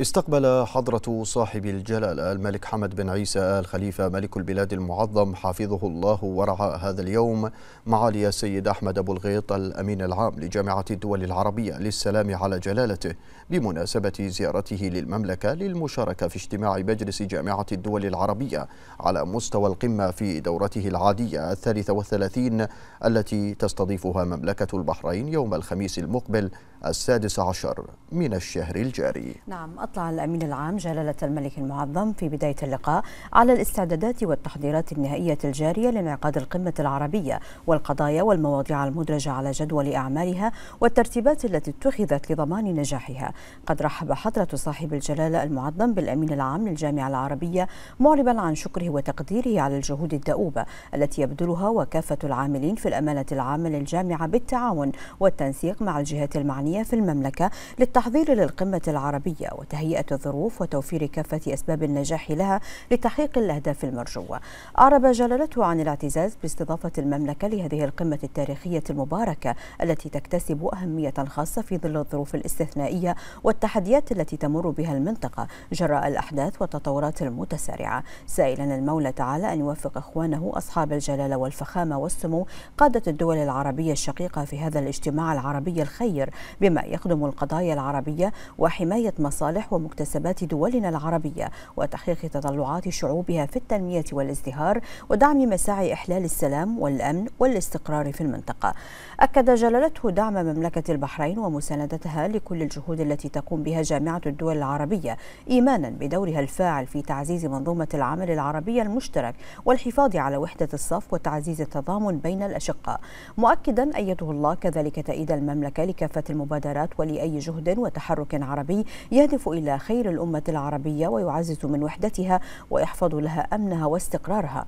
استقبل حضرة صاحب الجلالة الملك حمد بن عيسى آل خليفة ملك البلاد المعظم حفظه الله ورعى هذا اليوم معالي السيد أحمد أبو الغيط الأمين العام لجامعة الدول العربية للسلام على جلالته بمناسبة زيارته للمملكة للمشاركة في اجتماع مجلس جامعة الدول العربية على مستوى القمة في دورته العادية الثالثة والثلاثين التي تستضيفها مملكة البحرين يوم الخميس المقبل السادس عشر من الشهر الجاري نعم أطلع الأمين العام جلالة الملك المعظم في بداية اللقاء على الاستعدادات والتحضيرات النهائية الجارية لانعقاد القمة العربية والقضايا والمواضيع المدرجة على جدول أعمالها والترتيبات التي اتخذت لضمان نجاحها قد رحب حضرة صاحب الجلالة المعظم بالأمين العام للجامعة العربية معربا عن شكره وتقديره على الجهود الدؤوبة التي يبذلها وكافة العاملين في الأمانة العامة للجامعة بالتعاون والتنسيق مع الجهات المعنية الوطنية في المملكة للتحضير للقمة العربية وتهيئة الظروف وتوفير كافة أسباب النجاح لها لتحقيق الأهداف المرجوة أعرب جلالته عن الاعتزاز باستضافة المملكة لهذه القمة التاريخية المباركة التي تكتسب أهمية خاصة في ظل الظروف الاستثنائية والتحديات التي تمر بها المنطقة جراء الأحداث والتطورات المتسارعة سائلا المولى تعالى أن يوفق إخوانه أصحاب الجلالة والفخامة والسمو قادة الدول العربية الشقيقة في هذا الاجتماع العربي الخير بما يخدم القضايا العربية وحماية مصالح ومكتسبات دولنا العربية وتحقيق تطلعات شعوبها في التنمية والازدهار ودعم مساعي إحلال السلام والأمن والاستقرار في المنطقة أكد جلالته دعم مملكة البحرين ومساندتها لكل الجهود التي تقوم بها جامعة الدول العربية إيمانا بدورها الفاعل في تعزيز منظومة العمل العربية المشترك والحفاظ على وحدة الصف وتعزيز التضامن بين الأشقاء مؤكدا أيده الله كذلك تأييد المملكة لكافة المبادرات مبادرات ولاي جهد وتحرك عربي يهدف الى خير الامه العربيه ويعزز من وحدتها ويحفظ لها امنها واستقرارها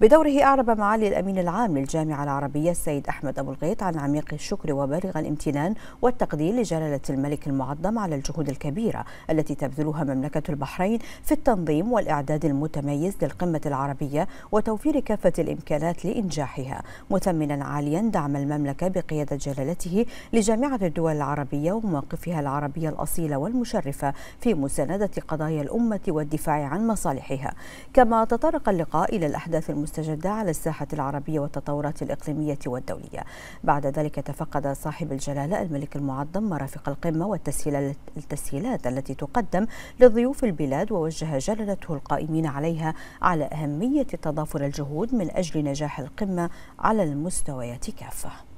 بدوره أعرب معالي الأمين العام للجامعة العربية السيد أحمد أبو الغيط عن عميق الشكر وبالغ الامتنان والتقدير لجلالة الملك المعظم على الجهود الكبيرة التي تبذلها مملكة البحرين في التنظيم والإعداد المتميز للقمة العربية وتوفير كافة الإمكانات لإنجاحها مثمنا عاليا دعم المملكة بقيادة جلالته لجامعة الدول العربية ومواقفها العربية الأصيلة والمشرفة في مساندة قضايا الأمة والدفاع عن مصالحها كما تطرق اللقاء إلى الأحداث المتحدة المستجدة على الساحة العربية والتطورات الإقليمية والدولية بعد ذلك تفقد صاحب الجلالة الملك المعظم مرافق القمة والتسهيلات التي تقدم لضيوف البلاد ووجه جلالته القائمين عليها على أهمية تضافر الجهود من أجل نجاح القمة على المستويات كافة